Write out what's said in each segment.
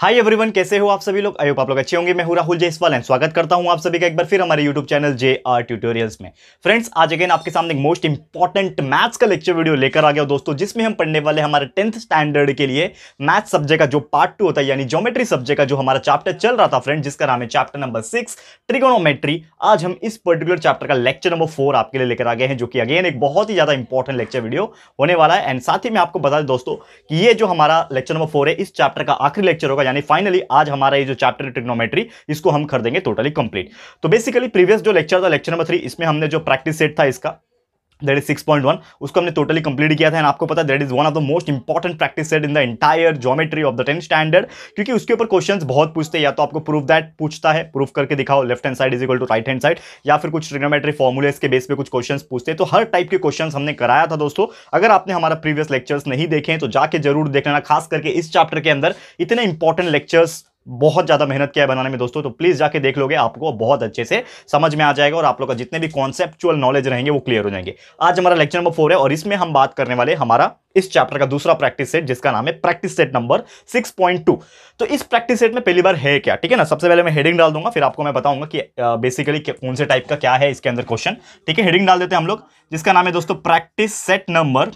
Hi everyone कैसे हो आप सभी लोग आयोग आप लोग अच्छे होंगे मैं हूं राहुल जयसवाल एंड स्वागत करता हूं आप सभी का एक बार फिर हमारे YouTube channel J R Tutorials में फ्रेंड्स आज अगेन आपके सामने एक मोस्ट इंपॉर्टेंट मैथ्स का लेक्चर वीडियो लेकर आ गया हो दोस्तों जिसमें हम पढ़ने वाले हमारे टेंथ स्टैंडर्ड के लिए मैथ्स सब्जेक्ट का जो पार्ट टू होता है यानी जोमेट्री सब्जेक्ट का जो हमारा चैप्टर चल रहा था फ्रेंड जिसका नाम है चैप्टर नंबर सिक्स ट्रिगोनोमेट्री आज हम इस पर्टिकुलर चैप्टर का लेक्चर नंबर फोर आपके लिए लेकर आ गए हैं जो कि अगेन एक बहुत ही ज्यादा इंपॉर्टेंट लेक्चर वीडियो होने वाला है एंड साथ ही मैं आपको बता दें दोस्तों की ये जो हमारा लेक्चर नंबर फोर है इस चैप्टर का आखिरी लेक्चर होगा यानी फाइनली आज हमारा ये जो चैप्टर ट्रिग्नोमेट्री इसको हम कर देंगे टोटली कंप्लीट तो बेसिकली प्रीवियस जो लेक्चर था लेक्चर नंबर थ्री इसमें हमने जो प्रैक्टिस सेट था इसका that is six point one उसको हमने टोटली कंप्लीट किया था एंड आपको पता that is one of the most important practice set in the entire geometry of the tenth standard क्योंकि उसके ऊपर क्वेश्चंस बहुत पूछते हैं या तो आपको प्रूफ दैट पूछता है प्रूफ करके दिखाओ left hand side is equal to right hand side या फिर कुछ ट्रिग्नोमेट्री फॉर्मुलेस के बेस पे कुछ क्वेश्चन पूछते हैं तो हर टाइप के क्वेश्चन हमने कराया था दोस्तों अगर आपने हमारा प्रीवियस लेक्चर्स नहीं देखे तो जाके जरूर देख लेना खास करके इस चैप्टर के अंदर इतने इंपॉर्टेंट लेक्चर्स बहुत ज़्यादा मेहनत किया है बनाने में दोस्तों तो प्लीज़ जाके देख लोगे आपको बहुत अच्छे से समझ में आ जाएगा और आप लोग का जितने भी कॉन्सेप्चुअल नॉलेज रहेंगे वो क्लियर हो जाएंगे आज हमारा लेक्चर नंबर फोर है और इसमें हम बात करने वाले हमारा इस चैप्टर का दूसरा प्रैक्टिस सेट जिसका नाम है प्रैक्टिस सेट नंबर सिक्स तो इस प्रैक्टिस सेट में पहली बार है क्या ठीक है ना सबसे पहले मैं हेडिंग डाल दूंगा फिर आपको मैं बताऊंगा कि बेसिकली कौन से टाइप का क्या है इसके अंदर क्वेश्चन ठीक है हेडिंग डाल देते हैं हम लोग जिसका नाम है दोस्तों practice set number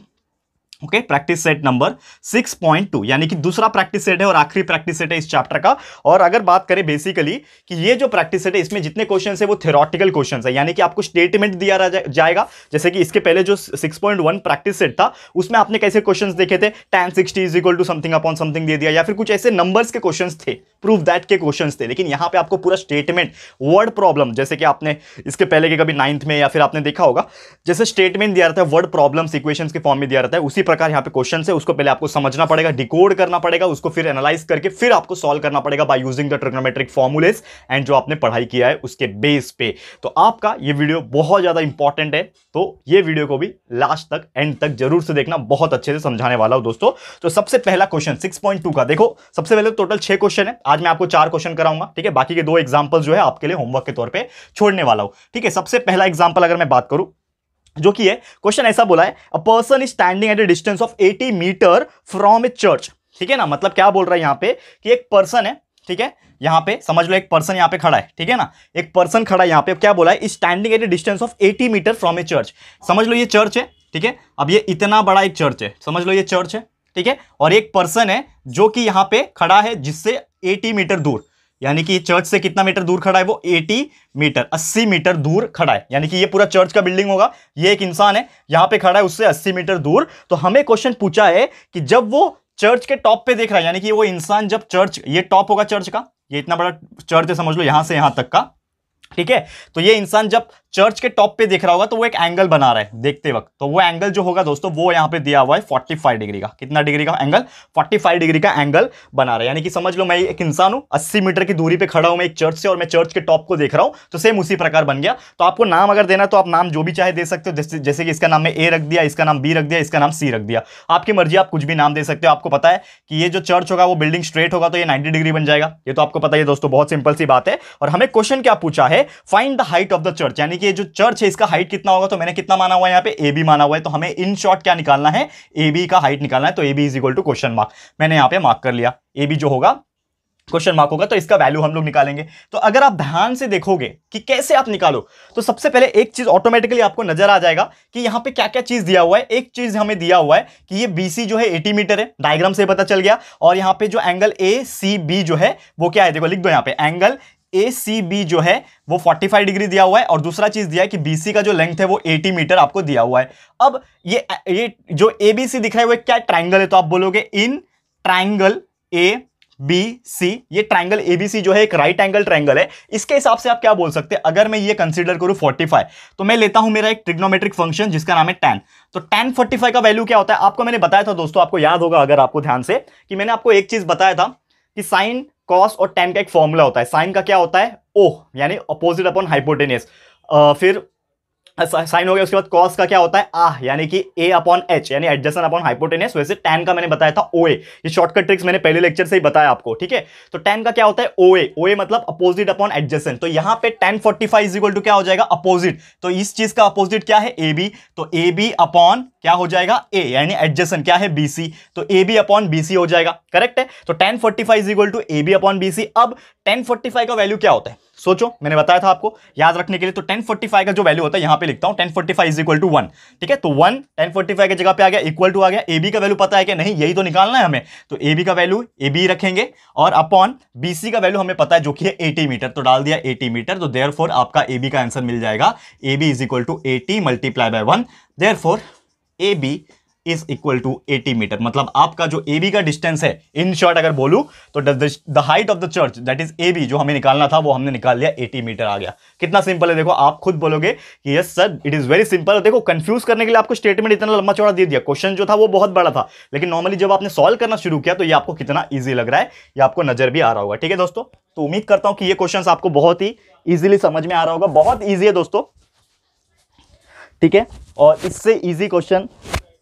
okay practice set number 6.2 यानी कि दूसरा प्रैक्टिस सेट है और आखिरी प्रैक्टिस सेट है इस चैप्टर का और अगर बात करें बेसिकली कि ये जो प्रैक्टिस सेट है इसमें जितने क्वेश्चन है वो थेरोटिकल क्वेश्चन है यानी कि आपको स्टेटमेंट दिया जाएगा जैसे कि इसके पहले जो 6.1 प्रैक्टिस सेट था उसमें आपने कैसे क्वेश्चन देखे थे tan sixty is equal to something upon something दे दिया या फिर कुछ ऐसे नंबर्स के क्वेश्चन थे प्रूफ दैट के क्वेश्चन थे लेकिन यहाँ पे आपको पूरा स्टेटमेंट वर्ड प्रॉब्लम जैसे कि आपने इसके पहले के कभी नाइन्थ में या फिर आपने देखा होगा जैसे स्टेटमेंट दिया रहता है वर्ड प्रॉब्लम इक्वेशन के फॉर्म में दिया रहता है उसी प्रकार यहाँ पे क्वेश्चन है उसको पहले आपको समझना पड़ेगा डिकोड करना पड़ेगा उसको फिर एनालाइज करके फिर आपको सॉल्व करना पड़ेगा by using the trigonometric formulas and जो आपने पढ़ाई किया है उसके बेस पे तो आपका ये वीडियो बहुत ज़्यादा इंपॉर्टेंट है तो ये वीडियो को भी लास्ट तक एंड तक जरूर से देखना बहुत अच्छे से समझाने वाला हो दोस्तों तो सबसे पहला क्वेश्चन सिक्स का देखो सबसे पहले टोटल तो छह क्वेश्चन है आज मैं आपको चार क्वेश्चन कराऊंगा ठीक है बाकी के दो एग्जाम्पल जो है आपके लिए होमवर्क के तौर पर छोड़ने वाला हूं ठीक है सबसे पहला एग्जाम्पल अगर मैं बात करूं जो कि है क्वेश्चन ऐसा बोला है a person is standing at a distance of 80 metre from a church ठीक है ना मतलब क्या बोल रहा है यहां पे कि एक पर्सन है ठीक है यहां पे समझ लो एक पर्सन यहां पे खड़ा है ठीक है ना एक पर्सन खड़ा है यहां पे क्या बोला है standing at a distance of 80 metre from a church समझ लो ये चर्च है ठीक है अब ये इतना बड़ा एक चर्च है समझ लो ये चर्च है ठीक है और एक पर्सन है जो कि यहां पे खड़ा है जिससे 80 मीटर दूर यानी कि चर्च से कितना मीटर दूर खड़ा है वो 80 मीटर 80 मीटर दूर खड़ा है यानी कि ये पूरा चर्च का बिल्डिंग होगा ये एक इंसान है यहां पे खड़ा है उससे 80 मीटर दूर तो हमें क्वेश्चन पूछा है कि जब वो चर्च के टॉप पे देख रहा है यानी कि वो इंसान जब चर्च ये टॉप होगा चर्च का ये इतना बड़ा चर्च है समझ लो यहां से यहां तक का ठीक है तो ये इंसान जब चर्च के टॉप पे देख रहा होगा तो वो एक एंगल बना रहा है देखते वक्त तो वो एंगल जो होगा दोस्तों वो यहाँ पे दिया हुआ है 45 डिग्री का कितना डिग्री का एंगल 45 डिग्री का एंगल बना रहा है यानी कि समझ लो मैं एक इंसान हूँ 80 मीटर की दूरी पे खड़ा हूँ मैं एक चर्च से और मैं चर्च के टॉप को देख रहा हूँ तो सेम उसी प्रकार बन गया तो आपको नाम अगर देना तो आप नाम जो भी चाहे दे सकते हो जैसे जैसे कि इसका नाम मैं ए रख दिया इसका नाम बी रख दिया इसका नाम सी रख दिया आपकी मर्जी आप कुछ भी नाम दे सकते हो आपको पता है कि ये जो चर्च होगा वो बिल्डिंग स्ट्रेट होगा तो ये नाइन्टी डिग्री बन जाएगा ये तो आपको पता है दोस्तों बहुत सिंपल सी बात है और हमें क्वेश्चन क्या पूछा है find the height of the church यानी कि ये जो चर्च है इसका हाइट कितना होगा तो मैंने कितना माना हुआ है यहाँ पे ए बी माना हुआ है तो हमें इन शॉर्ट क्या निकालना है ए बी का हाइट निकालना है तो A B is equal to question mark मैंने यहाँ पे मार्क कर लिया ए बी जो होगा क्वेश्चन मार्क होगा तो इसका वैल्यू हम लोग निकालेंगे तो अगर आप ध्यान से देखोगे कि कैसे आप निकालो तो सबसे पहले एक चीज ऑटोमेटिकली आपको नजर आ जाएगा कि यहाँ पे क्या क्या चीज दिया हुआ है एक चीज हमें दिया हुआ है कि ये बीसी जो है 80 मीटर है डायग्राम से पता चल गया और यहाँ पे जो एंगल ए सी बी जो है वो क्या है देखो लिख दो यहाँ पे एंगल ए सी बी जो है वो 45 डिग्री दिया हुआ है और दूसरा चीज़ दिया है कि बी सी का जो लेंथ है वो 80 मीटर आपको दिया हुआ है अब ये ये जो ए बी सी है वो क्या ट्राइंगल है तो आप बोलोगे in triangle A B C ये ट्राइंगल ए बी सी जो है एक राइट एंगल ट्राइंगल है इसके हिसाब से आप क्या बोल सकते हैं अगर मैं ये करूं करूँ 45 तो मैं लेता हूं मेरा एक ट्रिग्नोमेट्रिक फंक्शन जिसका नाम है टेन तो फोर्टी 45 का वैल्यू क्या होता है आपको मैंने बताया था दोस्तों आपको याद होगा अगर आपको ध्यान से कि मैंने आपको एक चीज़ बताया था कि साइन कॉस और टेन का एक फॉर्मूला होता है साइन का क्या होता है ओ यानी अपोजिट अपॉन हाइपोटेनियस फिर साइन हो गया उसके बाद कॉस का क्या होता है आह यानी कि ए अपॉन एच यानी एडजस्टन अपॉन हाइपोटेनियस वैसे टेन का मैंने बताया था ए ये शॉर्टकट ट्रिक्स मैंने पहले लेक्चर से ही बताया आपको ठीक है तो टेन का क्या होता है ओ ए ओ ए मतलब अपोजिट अपॉन एडजस्टन तो यहां पे tan forty five is equal to क्या हो जाएगा अपोजिट तो इस चीज का अपोजिट क्या है ए बी तो ए बी अपॉन क्या हो जाएगा ए यानी एडजस्टन क्या है बी सी तो A B upon B C हो जाएगा करेक्ट है तो tan forty five is equal to A B upon B C अब टेन फोर्टी फाइव का वैल्यू क्या होता है सोचो मैंने बताया था आपको याद रखने के लिए तो 1045 का जो वैल्यू होता है यहां पे लिखता हूँ 1045 इज इक्वल टू वन ठीक है तो वन 1045 की जगह पे आ गया इक्वल टू आ गया ए बी का वैल्यू पता है कि नहीं यही तो निकालना है हमें तो ए बी का वैल्यू ए बी रखेंगे और अपॉन बी सी का वैल्यू हमें पता है जो कि है एटी मीटर तो डाल दिया एटी मीटर तो देयर आपका ए बी का आंसर मिल जाएगा A B is equal to eighty multiply by one there A B is equal to 80 metre मतलब आपका जो ए बी का डिस्टेंस है इन शॉर्ट अगर बोलू तो the height of the church that is A B जो हमें निकालना था वो हमने निकाल लिया 80 मीटर आ गया कितना सिंपल है देखो आप खुद बोलोगे कि yes sir it is very simple देखो कंफ्यूज करने के लिए आपको स्टेटमेंट इतना लंबा चौड़ा दे दिया क्वेश्चन जो था वो बहुत बड़ा था लेकिन नॉर्मली जब आपने सॉल्व करना शुरू किया तो ये आपको कितना ईजी लग रहा है ये आपको नजर भी आ रहा होगा ठीक है दोस्तों तो उम्मीद करता हूं कि ये क्वेश्चन आपको बहुत ही ईजिली समझ में आ रहा होगा बहुत ईजी है दोस्तों ठीक है और इससे ईजी क्वेश्चन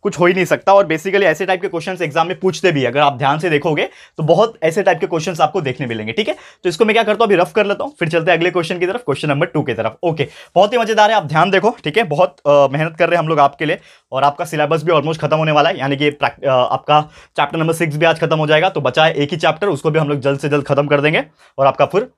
कुछ हो ही नहीं सकता और बेसिकली ऐसे टाइप के क्वेश्चन एग्जाम में पूछते भी अगर आप ध्यान से देखोगे तो बहुत ऐसे टाइप के क्वेश्चन आपको देखने मिलेंगे ठीक है तो इसको मैं क्या करता हूँ अभी रफ कर लेता हूँ फिर चलते अगले क्वेश्चन की तरफ क्वेश्चन नंबर टू की तरफ ओके बहुत ही मजेदार है आप ध्यान देखो ठीक है बहुत मेहनत कर रहे हैं हम लोग आपके लिए और आपका सिलेबस भी ऑलमोस्ट खत्म होने वाला है यानी कि आपका चैप्टर नंबर सिक्स भी आज खत्म हो जाएगा तो बचा है एक ही चैप्टर उसको भी हम लोग जल्द से जल्द खत्म कर देंगे और आपका फिर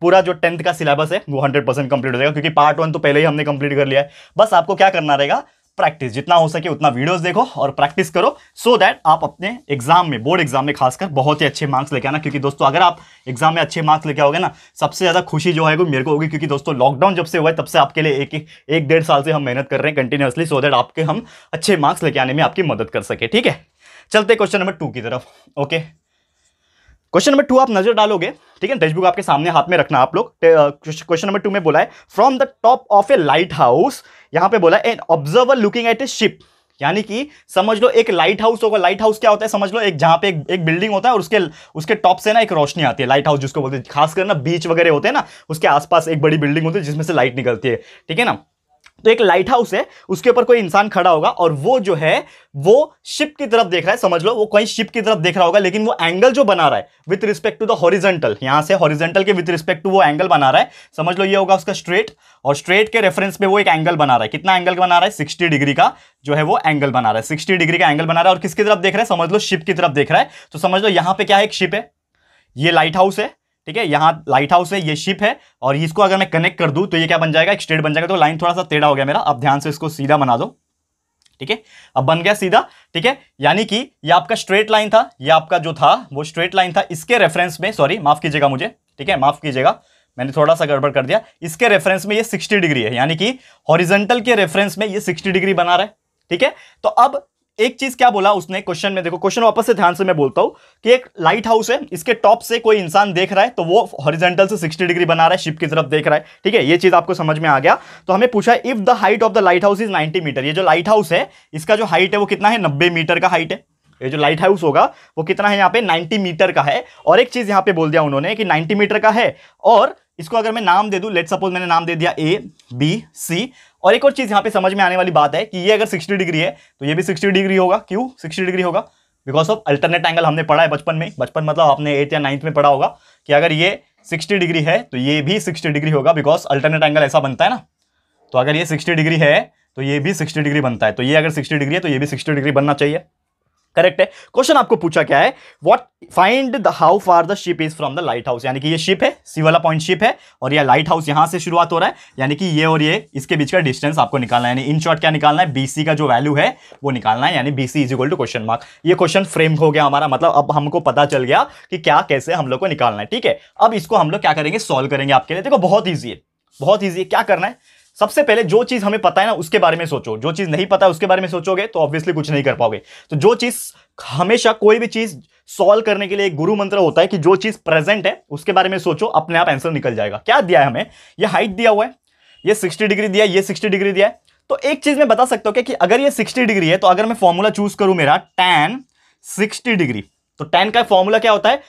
पूरा जो टेंथ का सिलेबस है वो हंड्रेड परसेंट कंप्लीट हो जाएगा क्योंकि पार्ट वन तो पहले ही हमने कंप्लीट कर लिया है बस आपको क्या करना रहेगा प्रैक्टिस जितना हो सके उतना वीडियोस देखो और प्रैक्टिस करो सो so दैट आप अपने एग्जाम में बोर्ड एग्जाम में खासकर बहुत ही अच्छे मार्क्स लेके आना क्योंकि दोस्तों अगर आप एग्जाम में अच्छे मार्क्स लेके आओगे ना सबसे ज़्यादा खुशी जो है वो मेरे को होगी क्योंकि दोस्तों लॉकडाउन जब से हुआ है तब से आपके लिए एक एक डेढ़ साल से हम मेहनत कर रहे हैं कंटिन्यूसली सो दैट आपके हम अच्छे मार्क्स लेके आने में आपकी मदद कर सके ठीक है चलते क्वेश्चन नंबर टू की तरफ okay okay? Question number two आप नजर डालोगे ठीक है टेक्स्ट बुक आपके सामने हाथ में रखना आप लोग क्वेश्चन नंबर टू में बोला है from the top of a lighthouse यहाँ पे बोला है an observer looking at a ship यानी कि समझ लो एक लाइट हाउस होगा लाइट हाउस क्या होता है समझ लो एक जहाँ पे एक, एक बिल्डिंग होता है और उसके उसके टॉप से ना एक रोशनी आती है लाइट हाउस जिसको बोलते हैं खासकर ना बीच वगैरह होते हैं ना उसके आसपास एक बड़ी बिल्डिंग होती है जिसमें से लाइट निकलती है ठीक है ना तो एक लाइट हाउस है उसके ऊपर कोई इंसान खड़ा होगा और वो जो है वो शिप की तरफ देख रहा है समझ लो वो कहीं शिप की तरफ देख रहा होगा लेकिन वो एंगल जो बना रहा है with respect to the horizontal यहां से हॉरिजेंटल के विथ रिस्पेक्ट टू वो एंगल बना रहा है समझ लो ये होगा उसका स्ट्रेट और स्ट्रेट के रेफरेंस में वो एक एंगल बना रहा है कितना एंगल बना रहा है सिक्सटी डिग्री का जो है वो एंगल बना रहा है सिक्सटी डिग्री का एंगल बना रहा है और किसकी तरफ देख रहा है समझ लो शिप की तरफ देख रहा है तो समझ लो यहां पर क्या है एक शिप है ये लाइट हाउस है ठीक है यहाँ लाइट हाउस है ये शिप है और इसको अगर मैं कनेक्ट कर दूँ तो ये क्या बन जाएगा एक स्ट्रेट बन जाएगा तो लाइन थोड़ा सा टेढ़ा हो गया मेरा अब ध्यान से इसको सीधा बना दो ठीक है अब बन गया सीधा ठीक है यानी कि ये आपका स्ट्रेट लाइन था ये आपका जो था वो स्ट्रेट लाइन था इसके रेफरेंस में सॉरी माफ़ कीजिएगा मुझे ठीक है माफ़ कीजिएगा मैंने थोड़ा सा गड़बड़ कर दिया इसके रेफरेंस में ये 60 डिग्री है यानी कि हॉरिजेंटल के रेफरेंस में ये 60 डिग्री बना रहा है ठीक है तो अब एक चीज क्या बोला उसने क्वेश्चन में देखो क्वेश्चन वापस से ध्यान से मैं बोलता हूं कि एक लाइट हाउस है इसके टॉप से कोई इंसान देख रहा है तो वो हॉरिजेंटल से 60 डिग्री बना रहा है शिप की तरफ देख रहा है ठीक है ये चीज आपको समझ में आ गया तो हमें पूछा है if the height of the lighthouse is ninety metre ये जो लाइट हाउस है इसका जो हाइट है वो कितना है नब्बे मीटर का हाइट है ये जो लाइट हाउस होगा वो कितना है यहाँ पे नाइनटी मीटर का है और एक चीज यहाँ पे बोल दिया उन्होंने कि नाइनटी मीटर का है और इसको अगर मैं नाम दे दूं लेट सपोज मैंने नाम दे दिया ए बी सी और एक और चीज़ यहाँ पे समझ में आने वाली बात है कि ये अगर 60 डिग्री है तो ये भी 60 डिग्री होगा क्यों 60 डिग्री होगा बिकॉज ऑफ अल्टरनेट एंगल हमने पढ़ा है बचपन में बचपन मतलब आपने एट या नाइन्थ में पढ़ा होगा कि अगर ये 60 डिग्री है तो ये भी 60 डिग्री होगा बिकॉज अल्टरनेट एंगल ऐसा बनता है ना तो अगर ये 60 डिग्री है तो ये भी 60 डिग्री बनता है तो ये अगर 60 डिग्री है तो ये भी 60 डिग्री बनना चाहिए करेक्ट है क्वेश्चन आपको पूछा क्या है what find the how far the ship is from the lighthouse यानी कि ये शिप है सी वाला पॉइंट शिप है और ये लाइट हाउस यहां से शुरुआत हो रहा है यानी कि ये और ये इसके बीच का डिस्टेंस आपको निकालना है यानी इन शॉर्ट क्या निकालना है बीसी का जो वैल्यू है वो निकालना है यानी B C is equal to question mark ये क्वेश्चन फ्रेम हो गया हमारा मतलब अब हमको पता चल गया कि क्या कैसे हम लोग को निकालना है ठीक है अब इसको हम लोग क्या करेंगे सॉल्व करेंगे आपके लिए देखो बहुत ईजी है बहुत ईजी है क्या करना है सबसे पहले जो चीज़ हमें पता है ना उसके बारे में सोचो जो चीज़ नहीं पता है उसके बारे में सोचोगे तो ऑब्वियसली कुछ नहीं कर पाओगे तो जो चीज़ हमेशा कोई भी चीज़ सॉल्व करने के लिए एक गुरु मंत्र होता है कि जो चीज़ प्रेजेंट है उसके बारे में सोचो अपने आप आंसर निकल जाएगा क्या दिया है हमें ये हाइट दिया हुआ है ये सिक्सटी डिग्री दिया है ये सिक्सटी डिग्री दिया है तो एक चीज़ मैं बता सकता हूं कि अगर ये सिक्सटी डिग्री है तो अगर मैं फॉर्मूला चूज करूं मेरा टेन सिक्सटी डिग्री तो टेन का फॉर्मूला क्या होता है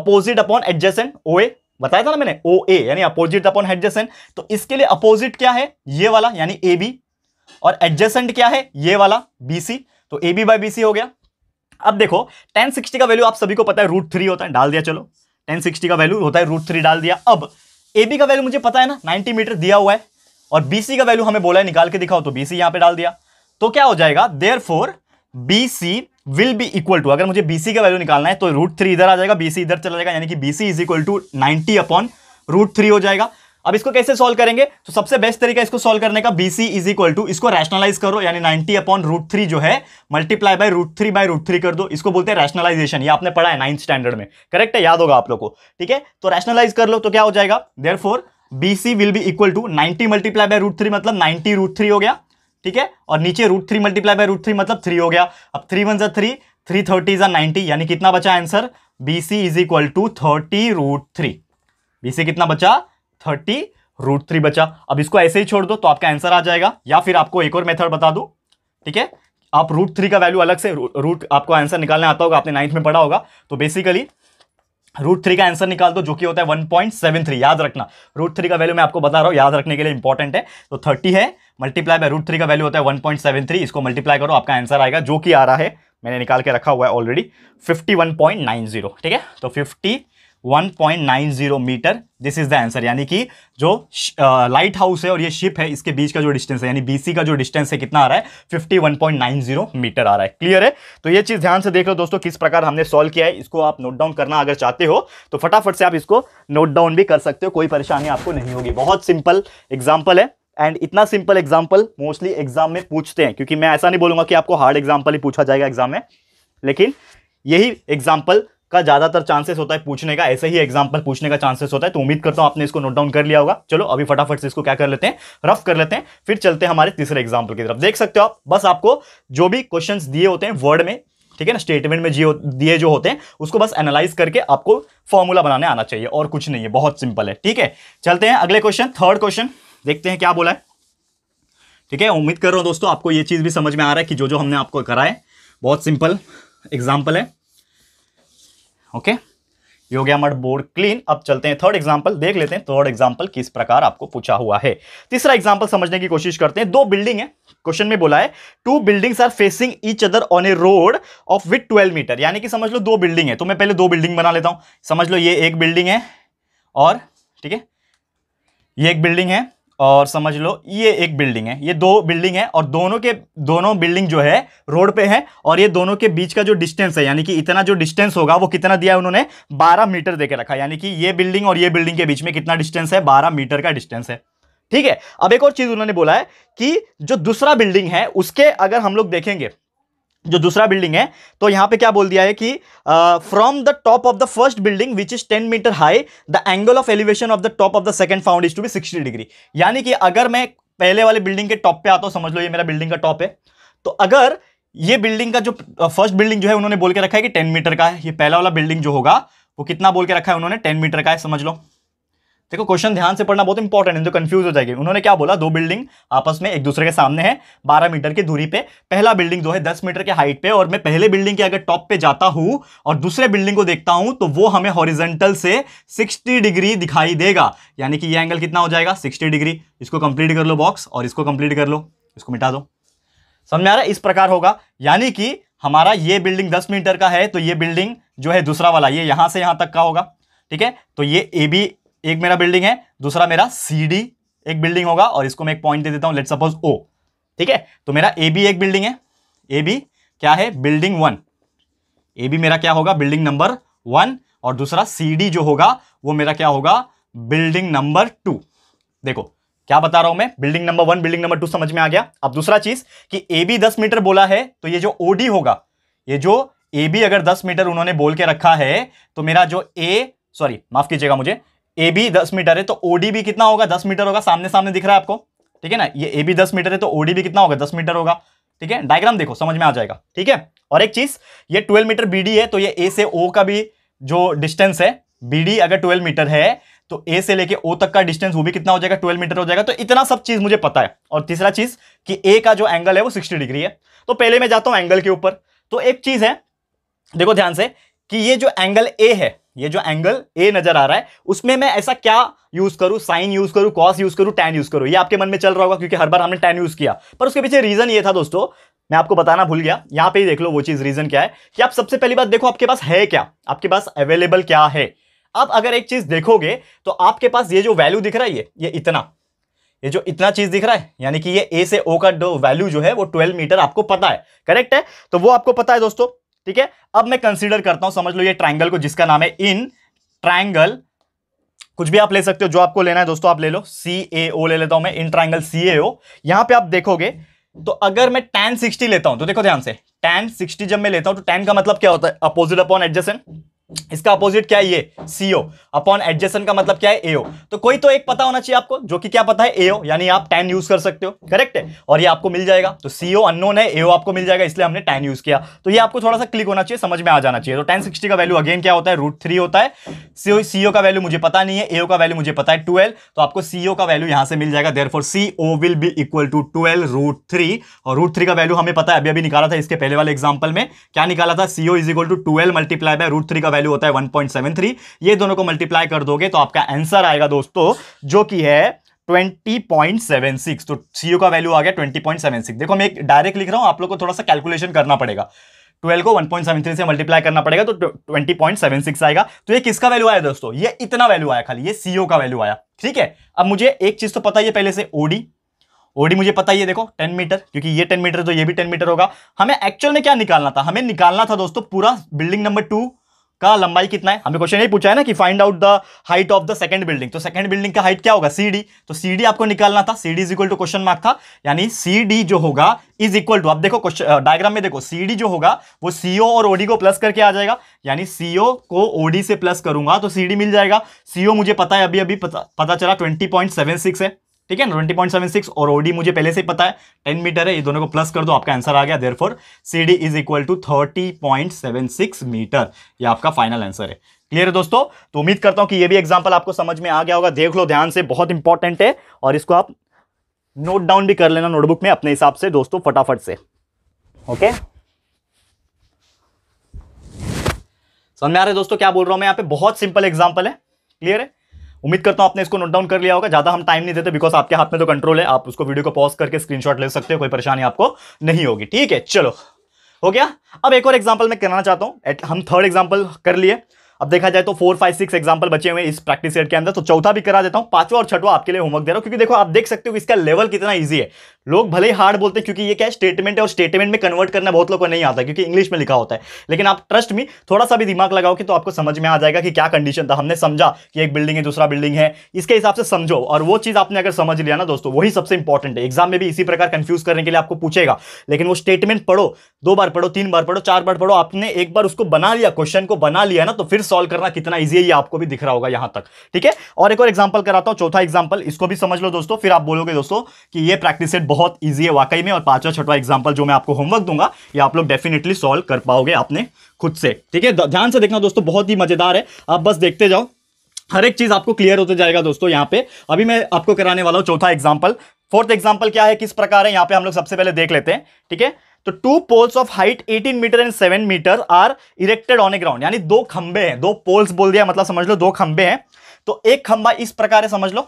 अपोजिट अपॉन एडजेसेंट ओ बताया था ना मैंने ओ ए यानी अपोजिट अपॉन एडजेसेंट तो इसके लिए अपोजिट क्या है ये वाला यानी ए बी और एडजेसेंट क्या है ये वाला बी सी तो A B by B C हो गया अब देखो टेन सिक्सटी का वैल्यू आप सभी को पता है रूट थ्री होता है डाल दिया चलो टेन सिक्सटी का वैल्यू होता है रूट थ्री डाल दिया अब ए बी का वैल्यू मुझे पता है ना नाइनटी मीटर दिया हुआ है और बी सी का वैल्यू हमें बोला है निकाल के दिखाओ तो बी सी यहाँ पर डाल दिया तो क्या हो जाएगा therefore B C will be equal to अगर मुझे बीसी का वैल्यू निकालना है तो रूट थ्री इधर आ जाएगा बीसी इधर चला जाएगा यानी कि B C is equal to ninety upon root three हो जाएगा अब इसको कैसे सॉल्व करेंगे तो सबसे बेस्ट तरीका इसको सॉल्व करने का B C is equal to इसको रैशनलाइज करो यानी नाइनटी अपॉन रूट थ्री जो है multiply by root three by root three कर दो इसको बोलते हैं रैशनलाइजेशन ये आपने पढ़ा है नाइन्थ स्टैंडर्ड में करेक्ट है याद होगा आप लोग को ठीक है तो रैशनलाइज कर लो तो क्या हो जाएगा therefore B C will be equal to ninety multiply by root three मतलब नाइनटी रूट थ्री हो गया ठीक है और नीचे root three multiply by root three मतलब थ्री हो गया अब थ्री वन ज़ा थ्री थ्री थर्टी ज़ा नाइन्टी यानी कितना बचा answer B C is equal to thirty root three B C कितना बचा थर्टी रूट थ्री बचा अब इसको ऐसे ही छोड़ दो तो आपका आंसर आ जाएगा या फिर आपको एक और मेथड बता दूँ ठीक है आप रूट थ्री का वैल्यू अलग से रूट आपको आंसर निकालने आता होगा आपने नाइन्थ में पढ़ा होगा तो बेसिकली रूट थ्री का आंसर निकाल दो जो कि होता है वन पॉइंट सेवन थ्री याद रखना रूट थ्री का वैल्यू मैं आपको बता रहा हूँ याद रखने के लिए इंपॉर्टेंट है तो थर्टी है मल्टीप्लाई बाय रूट थ्री का वैल्यू होता है वन पॉइंट सेवन थ्री इसको मल्टीप्लाई करो आपका आंसर आएगा जो कि आ रहा है मैंने निकाल के रखा हुआ है already fifty one point nine zero ठीक है तो fifty 1.90 metre this is the answer यानी कि जो लाइट हाउस है और ये शिप है इसके बीच का जो डिस्टेंस है यानी बीसी का जो डिस्टेंस है कितना आ रहा है 51.90 मीटर आ रहा है क्लियर है तो ये चीज़ ध्यान से देख लो दोस्तों किस प्रकार हमने सॉल्व किया है इसको आप नोट डाउन करना अगर चाहते हो तो फटाफट से आप इसको नोट डाउन भी कर सकते हो कोई परेशानी आपको नहीं होगी बहुत सिंपल एग्जाम्पल है एंड इतना सिंपल एग्जाम्पल मोस्टली एग्जाम में पूछते हैं क्योंकि मैं ऐसा नहीं बोलूंगा कि आपको हार्ड एग्जाम्पल ही पूछा जाएगा एग्जाम में लेकिन यही एग्जाम्पल का ज़्यादातर चांसेस होता है पूछने का ऐसे ही एग्जाम्पल पूछने का चांसेस होता है तो उम्मीद करता हूँ आपने इसको नोट डाउन कर लिया होगा चलो अभी फटाफट से इसको क्या कर लेते हैं रफ कर लेते हैं फिर चलते हैं हमारे तीसरे एग्जाम्पल की तरफ देख सकते हो आप बस आपको जो भी क्वेश्चन दिए होते हैं वर्ड में ठीक है ना स्टेटमेंट में जी दिए जो होते हैं उसको बस एनालाइज करके आपको फॉर्मूला बनाने आना चाहिए और कुछ नहीं है बहुत सिंपल है ठीक है चलते हैं अगले क्वेश्चन थर्ड क्वेश्चन देखते हैं क्या बोला है ठीक है उम्मीद कर रहा हूं दोस्तों आपको ये चीज़ भी समझ में आ रहा है कि जो जो हमने आपको करा है बहुत सिंपल एग्जाम्पल है ओके ये हो गया हमारा बोर्ड क्लीन अब चलते हैं थर्ड एग्जाम्पल देख लेते हैं थर्ड एग्जाम्पल किस प्रकार आपको पूछा हुआ है तीसरा एग्जाम्पल समझने की कोशिश करते हैं दो बिल्डिंग है क्वेश्चन में बोला है two buildings are facing each other on a road of with twelve metre यानी कि समझ लो दो बिल्डिंग है तो मैं पहले दो बिल्डिंग बना लेता हूं समझ लो ये एक बिल्डिंग है और ठीक है ये एक बिल्डिंग है और समझ लो ये एक बिल्डिंग है ये दो बिल्डिंग है और दोनों के दोनों बिल्डिंग जो है रोड पे है और ये दोनों के बीच का जो डिस्टेंस है यानी कि इतना जो डिस्टेंस होगा वो कितना दिया है उन्होंने 12 मीटर देकर रखा यानी कि ये बिल्डिंग और ये बिल्डिंग के बीच में कितना डिस्टेंस है 12 मीटर का डिस्टेंस है ठीक है अब एक और चीज उन्होंने बोला है कि जो दूसरा बिल्डिंग है उसके अगर हम लोग देखेंगे जो दूसरा बिल्डिंग है तो यहां पे क्या बोल दिया है कि from the top of the first building which is 10 metre high the angle of elevation of the top of the second found is to be 60 degree यानी कि अगर मैं पहले वाले बिल्डिंग के टॉप पे आता हूं समझ लो ये मेरा बिल्डिंग का टॉप है तो अगर ये बिल्डिंग का जो फर्स्ट बिल्डिंग जो है उन्होंने बोल के रखा है कि टेन मीटर का है ये पहला वाला बिल्डिंग जो होगा वो कितना बोल के रखा है उन्होंने टेन मीटर का है समझ लो देखो क्वेश्चन ध्यान से पढ़ना बहुत इंपॉर्टेंट है जो तो कंफ्यूज हो जाएगी उन्होंने क्या बोला दो बिल्डिंग आपस में एक दूसरे के सामने है बारह मीटर की दूरी पे पहला बिल्डिंग जो है दस मीटर के हाइट पे और मैं पहले बिल्डिंग के अगर टॉप पे जाता हूं और दूसरे बिल्डिंग को देखता हूं तो वो हमें हॉरिजेंटल से सिक्सटी डिग्री दिखाई देगा यानी कि यह एंगल कितना हो जाएगा सिक्सटी डिग्री इसको कंप्लीट कर लो बॉक्स और इसको कंप्लीट कर लो इसको मिटा दो समझ में आ रहा है इस प्रकार होगा यानी कि हमारा ये बिल्डिंग दस मीटर का है तो ये बिल्डिंग जो है दूसरा वाला ये यहां से यहां तक का होगा ठीक है तो ये ए बी एक मेरा बिल्डिंग है दूसरा मेरा सी डी एक बिल्डिंग होगा और इसको मैं एक पॉइंट दे देता हूँ लेट सपोज ओ ठीक है तो मेरा ए बी एक बिल्डिंग है ए बी क्या है बिल्डिंग वन ए बी मेरा क्या होगा बिल्डिंग नंबर वन और दूसरा सी डी जो होगा वो मेरा क्या होगा बिल्डिंग नंबर टू देखो क्या बता रहा हूं मैं building number one building number two समझ में आ गया अब दूसरा चीज कि ए बी दस मीटर बोला है तो ये जो ओ डी होगा ये जो ए बी अगर दस मीटर उन्होंने बोल के रखा है तो मेरा जो ए सॉरी माफ कीजिएगा मुझे ए बी दस मीटर है तो ओडी भी कितना होगा दस मीटर होगा सामने सामने दिख रहा है आपको ठीक है ना ये ए बी दस मीटर है तो ओडी भी कितना होगा दस मीटर होगा ठीक है डायग्राम देखो समझ में आ जाएगा ठीक है और एक चीज ये ट्वेल्व मीटर बी डी है तो ये ए से ओ का भी जो डिस्टेंस है बी डी अगर ट्वेल्व मीटर है तो ए से लेके ओ तक का डिस्टेंस वो भी कितना हो जाएगा ट्वेल्व मीटर हो जाएगा तो इतना सब चीज मुझे पता है और तीसरा चीज कि ए का जो एंगल है वो सिक्सटी डिग्री है तो पहले मैं जाता हूँ एंगल के ऊपर तो एक चीज है देखो ध्यान से कि ये जो एंगल ए है ये जो एंगल ए नजर आ रहा है उसमें मैं ऐसा क्या यूज करूं साइन यूज करूं कॉस यूज करूं टैन यूज करूं ये आपके मन में चल रहा होगा क्योंकि हर बार हमने टैन यूज किया पर उसके पीछे रीजन ये था दोस्तों मैं आपको बताना भूल गया यहां पे ही देख लो वो चीज रीजन क्या है कि आप सबसे पहली बात देखो आपके पास है क्या आपके पास अवेलेबल क्या है अब अगर एक चीज देखोगे तो आपके पास ये जो वैल्यू दिख रहा है ये ये इतना ये जो इतना चीज दिख रहा है यानी कि ये ए से ओ का वैल्यू जो है वो 12 मीटर आपको पता है करेक्ट है तो वो आपको पता है दोस्तों ठीक है अब मैं कंसिडर करता हूं समझ लो ये ट्राइंगल को जिसका नाम है इन ट्राइंगल कुछ भी आप ले सकते हो जो आपको लेना है दोस्तों आप ले लो सी ए ओ ले लेता हूं मैं इन ट्राइंगल सी ए ओ यहां पर आप देखोगे तो अगर मैं टेन सिक्सटी लेता हूं तो देखो ध्यान से टेन सिक्सटी जब मैं लेता हूं तो टेन का मतलब क्या होता है अपोजिट अपॉन एडजस्टेंट इसका अपोजिट क्या है ये सीओ अपॉन एडजेसन का मतलब क्या है एओ तो कोई तो एक पता होना चाहिए आपको जो कि क्या पता है एओ यानी आप टैन यूज कर सकते हो करेक्ट है और ये आपको मिल जाएगा तो सीओ अननोन है एओ आपको मिल जाएगा इसलिए हमने टैन यूज किया तो ये आपको थोड़ा सा क्लिक होना चाहिए समझ में आ जाना चाहिए तो टेन सिक्सटी का वैल्यू अगेन क्या होता है रूट थ्री होता है सीओ सीओ का वैल्यू मुझे पता नहीं है एओ का वैल्यू मुझे पता है ट्वेल्व तो आपको सीओ का वैल्यू यहां से मिल जाएगा therefore C O will be equal to twelve root three और रूट थ्री का वैल्यू हमें पता है अभी अभी निकाला था इसके पहले वाले एग्जाम्पल में क्या निकाला था C O is equal to twelve multiply by root three का वैल्यू वैल्यू होता है 1.73 ये दोनों को मल्टीप्लाई कर दोगे तो आपका आंसर आएगा दोस्तों जो कि है 20.76 तो सी का वैल्यू आ गया 20.76 देखो मैं एक डायरेक्ट लिख रहा हूं आप लोग को थोड़ा सा कैलकुलेशन करना पड़ेगा 12 को 1.73 से मल्टीप्लाई करना पड़ेगा तो 20.76 आएगा तो ये किसका वैल्यू आया दोस्तों ये इतना वैल्यू आया खाली ये सीओ का वैल्यू आया ठीक है अब मुझे एक चीज तो पता ही है पहले से ओडी ओडी मुझे पता ही है देखो 10 मीटर क्योंकि ये 10 मीटर तो ये भी 10 मीटर होगा हमें एक्चुअल में क्या निकालना था हमें निकालना था दोस्तों पूरा बिल्डिंग नंबर टू का लंबाई कितना है हमने क्वेश्चन यही पूछा है ना कि find out the height of the second building तो सेकंड बिल्डिंग का हाइट क्या होगा सी डी तो सी डी आपको निकालना था C D is equal to question mark था यानी सी डी जो होगा इज इक्वल टू आप देखो क्वेश्चन डायग्राम में देखो सी डी जो होगा वो सीओ और ओडी को प्लस करके आ जाएगा यानी सीओ को ओडी से प्लस करूंगा तो सी डी मिल जाएगा सीओ मुझे पता है अभी अभी पता, पता चला ट्वेंटी पॉइंट सेवन सिक्स है ठीक है ट्वेंटी पॉइंट सेवन सिक्स और ओडी मुझे पहले से ही पता है टेन मीटर है ये दोनों को प्लस कर दो आपका आंसर आ गया therefore C D is equal to thirty point seven six metre ये आपका फाइनल आंसर है क्लियर है दोस्तों तो उम्मीद करता हूँ कि ये भी एग्जाम्पल आपको समझ में आ गया होगा देख लो ध्यान से बहुत इंपॉर्टेंट है और इसको आप नोट डाउन भी कर लेना नोटबुक में अपने हिसाब से दोस्तों फटाफट से ओके समझ में आ रहा है दोस्तों क्या बोल रहा हूं मैं यहाँ पे बहुत सिंपल एग्जाम्पल है क्लियर है उम्मीद करता हूं आपने इसको नोट डाउन कर लिया होगा ज़्यादा हम टाइम नहीं देते बिकॉज आपके हाथ में तो कंट्रोल है आप उसको वीडियो को पॉज करके स्क्रीनशॉट ले सकते हो कोई परेशानी आपको नहीं होगी ठीक है चलो हो गया अब एक और एग्जाम्पल मैं करना चाहता हूं हम थर्ड एग्जाम्पल कर लिए अब देखा जाए तो फोर फाइव सिक्स एग्जाम्पल बचे हुए इस प्रैक्टिस सेट के अंदर तो चौथा भी करा देता हूँ पांचवा और छठवा आपके लिए होमवर्क दे रहा हूँ क्योंकि देखो आप देख सकते हो इसका लेवल कितना ईजी है लोग भले ही हार्ड बोलते हैं क्योंकि ये क्या स्टेटमेंट है और स्टेटमेंट में कन्वर्ट करना बहुत लोग को नहीं आता क्योंकि इंग्लिश में लिखा होता है लेकिन आप ट्रस्ट में थोड़ा सा भी दिमाग कि तो आपको समझ में आ जाएगा कि क्या कंडीशन था हमने समझा कि एक बिल्डिंग है दूसरा बिल्डिंग है इसके हिसाब से समझो और वो चीज़ आपने अगर समझ लिया ना दोस्तों वही सबसे इंपॉर्टेंट है एग्जाम में भी इसी प्रकार कंफ्यूज करने के लिए आपको पूछेगा लेकिन वो स्टेटमेंट पढ़ो दो बार पढ़ो तीन बार पढ़ो चार बार पढ़ो आपने एक बार उसको बना लिया क्वेश्चन को बना लिया ना तो फिर सॉल्व करना कितना ईजी है ये आपको भी दिख रहा होगा यहां तक ठीक है और एक और एग्जाम्पल कराता हूं चौथा एग्जाम्पल इसको भी समझ लो दोस्तों फिर आप बोलोगे दोस्तों कि ये प्रैक्टिस सेट बहुत ईजी है वाकई में और पांचवा छठवा एग्जाम्पल जो मैं आपको होमवर्क दूंगा ये आप लोग डेफिनेटली सॉल्व कर पाओगे आपने खुद से ठीक है ध्यान से देखना दोस्तों बहुत ही मजेदार है आप बस देखते जाओ हर एक चीज आपको क्लियर होते जाएगा दोस्तों यहाँ पे अभी मैं आपको कराने वाला हूँ चौथा एग्जाम्पल फोर्थ एग्जाम्पल क्या है किस प्रकार है यहाँ पे हम लोग सबसे पहले देख लेते हैं ठीक है तो two poles of height 18 metre and 7 metre are erected on a ground यानी दो खंबे हैं दो पोल्स बोल दिया मतलब समझ लो दो खंबे हैं तो एक खंबा इस प्रकार है समझ लो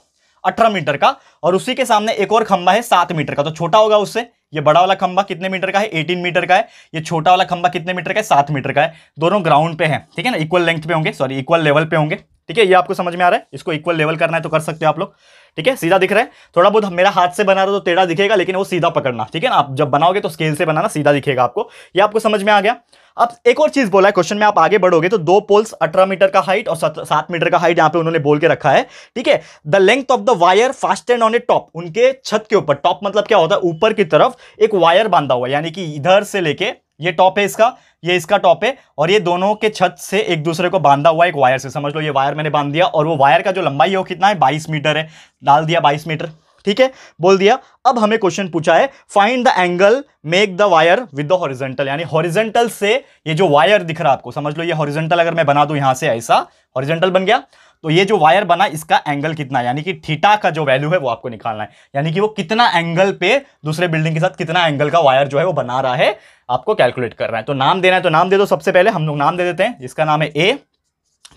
18 मीटर का और उसी के सामने एक और खंबा है 7 मीटर का तो छोटा होगा उससे ये बड़ा वाला खंबा कितने मीटर का है 18 मीटर का है ये छोटा वाला खंबा कितने मीटर का है सात मीटर का है दोनों ग्राउंड पे है ठीक है ना इक्वल लेंथ पे होंगे सॉरी इक्वल लेवल पे होंगे ठीक है ये आपको समझ में आ रहा है इसको इक्वल लेवल करना है तो कर सकते हो आप लोग ठीक है सीधा दिख रहा है थोड़ा बहुत मेरा हाथ से बना रहा तो टेढ़ा दिखेगा लेकिन वो सीधा पकड़ना ठीक है ना आप जब बनाओगे तो स्केल से बनाना सीधा दिखेगा आपको ये आपको समझ में आ गया अब एक और चीज़ बोला है क्वेश्चन में आप आगे बढ़ोगे तो दो पोल्स अठारह मीटर का हाइट और सात मीटर का हाइट यहाँ पे उन्होंने बोल के रखा है ठीक है the length of the wire fastened on a top उनके छत के ऊपर टॉप मतलब क्या होता है ऊपर की तरफ एक वायर बांधा हुआ यानी कि इधर से लेके ये टॉप है इसका ये इसका टॉप है और ये दोनों के छत से एक दूसरे को बांधा हुआ एक वायर से समझ लो ये वायर मैंने बांध दिया और वो वायर का जो लंबाई है वो कितना है बाईस मीटर है डाल दिया बाईस मीटर ठीक है बोल दिया अब हमें क्वेश्चन पूछा है find the angle make the wire with the horizontal यानी हॉरिजेंटल से ये जो वायर दिख रहा है आपको समझ लो ये हॉरिजेंटल अगर मैं बना दू यहां से ऐसा हॉरिजेंटल बन गया तो ये जो वायर बना इसका एंगल कितना यानी कि थीटा का जो वैल्यू है वो आपको निकालना है यानी कि वो कितना एंगल पे दूसरे बिल्डिंग के साथ कितना एंगल का वायर जो है वो बना रहा है आपको कैलकुलेट करना है तो नाम देना है तो नाम दे दो सबसे पहले हम लोग नाम दे देते हैं जिसका नाम है ए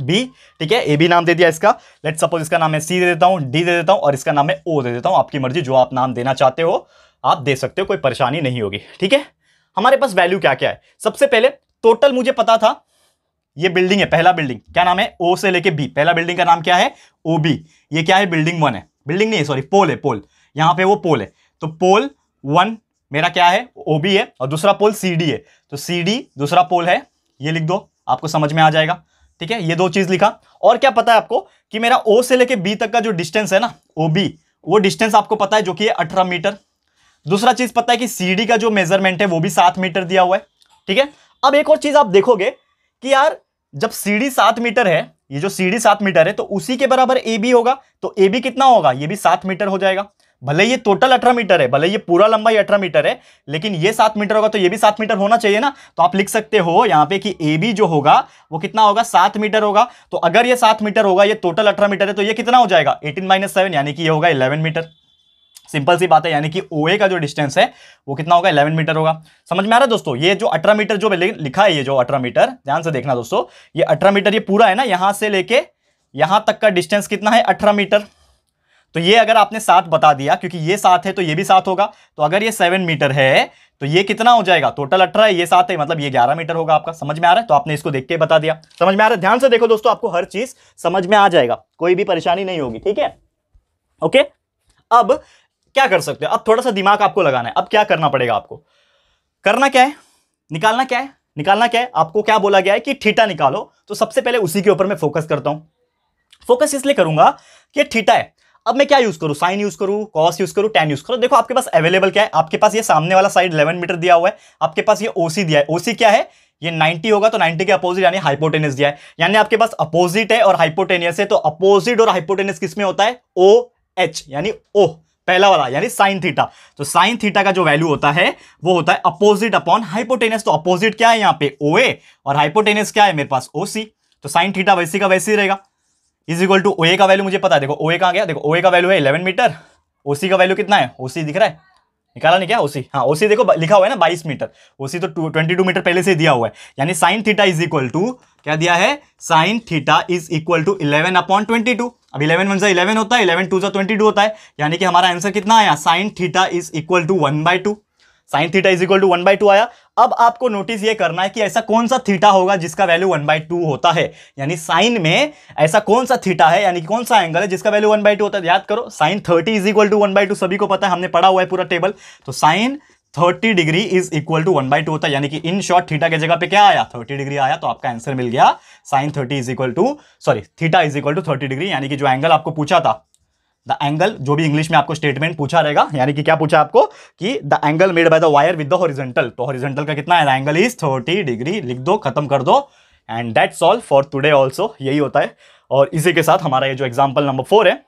बी ठीक है ए बी नाम दे दिया इसका लेट सपोज इसका नाम है सी दे देता हूँ डी दे देता हूँ और इसका नाम है ओ दे देता हूँ आपकी मर्जी जो आप नाम देना चाहते हो आप दे सकते हो कोई परेशानी नहीं होगी ठीक है हमारे पास वैल्यू क्या क्या है सबसे पहले टोटल मुझे पता था ये बिल्डिंग है पहला बिल्डिंग क्या नाम है ओ से लेके बी पहला बिल्डिंग का नाम क्या है ओ बी ये क्या है बिल्डिंग वन है बिल्डिंग नहीं है सॉरी पोल है पोल यहाँ पे वो पोल है तो पोल वन मेरा क्या है ओ बी है और दूसरा पोल सी डी है तो सी डी दूसरा पोल है ये लिख दो आपको समझ में आ जाएगा ठीक है ये दो चीज लिखा और क्या पता है आपको कि मेरा ओ से लेके बी तक का जो डिस्टेंस है ना ओ बी वो डिस्टेंस आपको पता है जो कि है अठारह मीटर दूसरा चीज पता है कि सी डी का जो मेजरमेंट है वो भी सात मीटर दिया हुआ है ठीक है अब एक और चीज आप देखोगे कि यार जब डी सात मीटर है ये जो सी डी सात मीटर है तो उसी के बराबर ए बी होगा तो ए बी कितना होगा ये भी सात मीटर हो जाएगा भले ये टोटल अठारह मीटर है भले ये पूरा लंबाई अठारह मीटर है लेकिन ये सात मीटर होगा तो ये भी सात मीटर होना चाहिए ना तो आप लिख सकते हो यहाँ पे कि ए बी जो होगा वो कितना होगा सात मीटर होगा तो अगर ये सात मीटर होगा ये टोटल अठारह मीटर है तो ये कितना हो जाएगा एटीन माइनस सेवन यानी कि ये होगा इलेवन मीटर सिंपल सी बात है यानी कि ओ का जो डिस्टेंस है वो कितना होगा 11 मीटर होगा समझ में आ रहा है दोस्तों ये जो अठारह मीटर जो लिखा है ये जो अठारह मीटर ध्यान से देखना दोस्तों ये अठारह मीटर ये पूरा है ना यहाँ से लेके यहाँ तक का डिस्टेंस कितना है अठारह मीटर तो ये अगर आपने साथ बता दिया क्योंकि ये साथ है तो ये भी साथ होगा तो अगर ये सेवन मीटर है तो ये कितना हो जाएगा टोटल अठारह है ये साथ है मतलब ये ग्यारह मीटर होगा आपका समझ में आ रहा है तो आपने इसको देख के बता दिया समझ में आ रहा है ध्यान से देखो दोस्तों आपको हर चीज समझ में आ जाएगा कोई भी परेशानी नहीं होगी ठीक है ओके अब क्या कर सकते हो अब थोड़ा सा दिमाग आपको लगाना है अब क्या करना पड़ेगा आपको करना क्या है निकालना क्या है निकालना क्या है आपको क्या बोला गया है कि ठीटा निकालो तो सबसे पहले उसी के ऊपर मैं फोकस करता हूं फोकस इसलिए करूंगा कि ठीटा है अब मैं क्या यूज करूँ साइन यूज करूँ कॉस यूज करूँ टेन यूज करूँ देखो आपके पास अवेलेबल क्या है आपके पास ये सामने वाला साइड 11 मीटर दिया हुआ है आपके पास ये ओसी दिया है ओसी क्या है ये 90 होगा तो 90 के अपोजिट यानी हाइपोटेनियस दिया है यानी आपके पास अपोजिट है और हाइपोटेनियस है तो अपोजिट और हाइपोटेनिस किसमें होता है ओ एच यानी ओ पहला वाला यानी साइन थीटा तो साइन थीटा का जो वैल्यू होता है वो होता है अपोजिट अपॉन हाइपोटेनस तो अपोजिट क्या है यहां पे ओ और हाइपोटेनस क्या है मेरे पास ओ तो साइन थीटा वैसे का वैसे ही रहेगा इज इक्वल टू ओ का वैल्यू मुझे पता है देखो ओ ए गया देखो ओ का वैल्यू है इलेवन मीटर ओ का वैल्यू कितना है ओ दिख रहा है निकाला नहीं क्या ओसी हाँ ओसी देखो लिखा हुआ है ना 22 मीटर ओसी तो 22 मीटर पहले से दिया हुआ है यानी sine theta is equal to क्या दिया है sine theta is equal to 11 upon twenty two अब इलेवन वन सा इलेवन होता है इलेवन टू सा ट्वेंटी टू होता है यानी कि हमारा आंसर कितना आया sine theta is equal to one by two sine theta is equal to one by two आया अब आपको नोटिस ये करना है कि ऐसा कौन सा थीटा होगा जिसका वैल्यू वन बाई टू होता है यानी साइन में ऐसा कौन सा थीटा है यानी कौन सा एंगल है जिसका वैल्यू वन बाई टू होता है याद करो sine thirty is equal to one by two सभी को पता है हमने पढ़ा हुआ है पूरा टेबल तो sine thirty degree is equal to one by two होता है यानी कि इन शॉर्ट थीटा के जगह पे क्या आया थर्टी डिग्री आया तो आपका आंसर मिल गया sine 30 is equal to sorry theta is equal to thirty degree यानी कि जो एंगल आपको पूछा था द एंगल जो भी इंग्लिश में आपको स्टेटमेंट पूछा रहेगा यानी कि क्या पूछा आपको कि the angle made by the wire with the horizontal तो हॉरिजेंटल का कितना है एंगल इज थर्टी डिग्री लिख दो खत्म कर दो and that solve for today also यही होता है और इसी के साथ हमारा ये जो एग्जाम्पल नंबर फोर है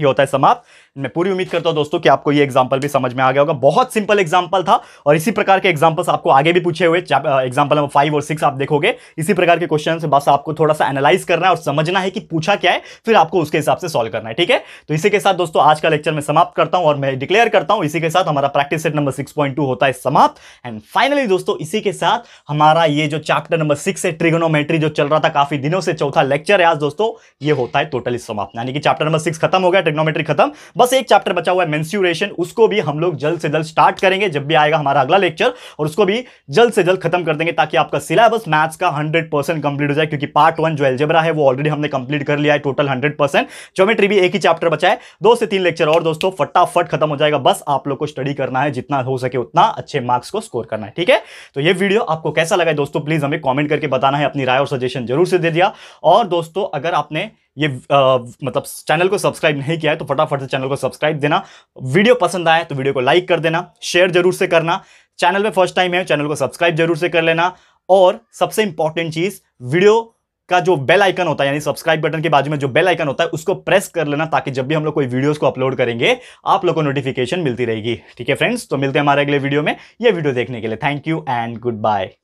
ये होता है समाप्त मैं पूरी उम्मीद करता हूं दोस्तों कि आपको ये एग्जाम्पल भी समझ में आ गया होगा बहुत सिंपल एग्जाम्पल था और इसी प्रकार के एग्जाम्पल्स आपको आगे भी पूछे हुए एग्जाम्पल नंबर फाइव और सिक्स आप देखोगे इसी प्रकार के क्वेश्चन से बस आपको थोड़ा सा एनालाइज करना है और समझना है कि पूछा क्या है फिर आपको उसके हिसाब से सॉल्व करना है ठीक है तो इसी के साथ दोस्तों आज का लेक्चर मैं समाप्त करता हूँ और मैं डिक्लेयर करता हूँ इसी के साथ हमारा प्रैक्टिस सेट नंबर सिक्स होता है समाप्त एंड फाइनली दोस्तों इसी के साथ हमारा ये जो चैप्टर नंबर सिक्स है ट्रिगोनोमेट्री जो चल रहा था काफी दिनों से चौथा लेक्चर है आज दोस्तों ये होता है टोटली समाप्त यानी कि चैप्टर नंबर सिक्स खत्म हो गया ट्रिग्नोमेट्री खत्म बस बस एक चैप्टर बचा हुआ है मेंस्यूरेशन उसको भी हम लोग जल्द से जल्द स्टार्ट करेंगे जब भी आएगा हमारा अगला लेक्चर और उसको भी जल्द से जल्द खत्म कर देंगे ताकि आपका सिलेबस मैथ्स का हंड्रेड परसेंट कंप्लीट हो जाए क्योंकि पार्ट वन जो एल्जेबरा है वो ऑलरेडी हमने कंप्लीट कर लिया है टोटल हंड्रेड परसेंट ज्योमेट्री भी एक ही चैप्टर बचा है दो से तीन लेक्चर और दोस्तों फटाफट खत्म हो जाएगा बस आप लोग को स्टडी करना है जितना हो सके उतना अच्छे मार्क्स को स्कोर करना है ठीक है तो ये वीडियो आपको कैसा लगा दोस्तों प्लीज हमें कॉमेंट करके बताना है अपनी राय और सजेशन जरूर से दे दिया और दोस्तों अगर आपने ये आ, मतलब चैनल को सब्सक्राइब नहीं किया है तो फटाफट से चैनल को सब्सक्राइब देना वीडियो पसंद आए तो वीडियो को लाइक कर देना शेयर जरूर से करना चैनल में फर्स्ट टाइम है चैनल को सब्सक्राइब जरूर से कर लेना और सबसे इंपॉर्टेंट चीज़ वीडियो का जो बेल आइकन होता है यानी सब्सक्राइब बटन के बाजू में जो बेल आइकन होता है उसको प्रेस कर लेना ताकि जब भी हम लोग कोई वीडियोस को अपलोड करेंगे आप लोग को नोटिफिकेशन मिलती रहेगी ठीक है फ्रेंड्स तो मिलते हैं हमारे अगले वीडियो में ये वीडियो देखने के लिए thank you and good bye